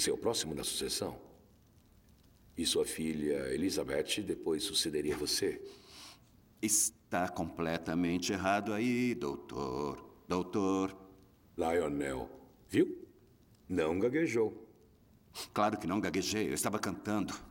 Você é o próximo da sucessão. E sua filha Elizabeth depois sucederia você. Está completamente errado aí, doutor. Doutor. Lionel, viu? Não gaguejou. Claro que não gaguejei, eu estava cantando.